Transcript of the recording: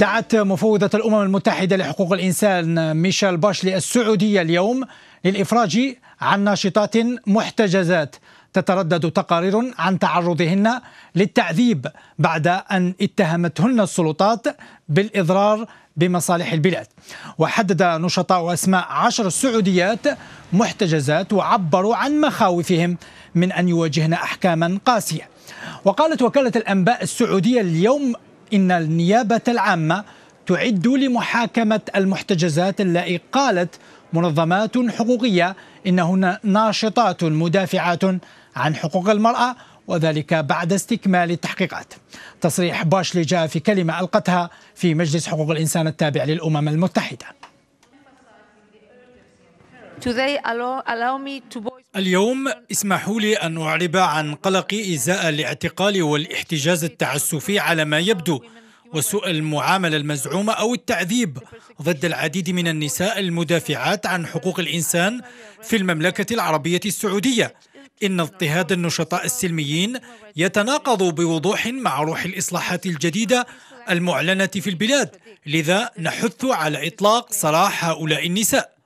دعت مفوضة الأمم المتحدة لحقوق الإنسان ميشيل باشلي السعودية اليوم للإفراج عن ناشطات محتجزات تتردد تقارير عن تعرضهن للتعذيب بعد أن اتهمتهن السلطات بالإضرار بمصالح البلاد وحدد نشطاء أسماء عشر سعوديات محتجزات وعبروا عن مخاوفهم من أن يواجهن أحكاما قاسية وقالت وكالة الأنباء السعودية اليوم إن النيابة العامة تعد لمحاكمة المحتجزات التي قالت منظمات حقوقية إنهن ناشطات مدافعات عن حقوق المرأة وذلك بعد استكمال التحقيقات تصريح باشلي جاء في كلمة ألقتها في مجلس حقوق الإنسان التابع للأمم المتحدة اليوم اسمحوا لي أن أعرب عن قلقي إزاء الاعتقال والاحتجاز التعسفي على ما يبدو وسوء المعاملة المزعومة أو التعذيب ضد العديد من النساء المدافعات عن حقوق الإنسان في المملكة العربية السعودية إن اضطهاد النشطاء السلميين يتناقض بوضوح مع روح الإصلاحات الجديدة المعلنة في البلاد لذا نحث على إطلاق سراح هؤلاء النساء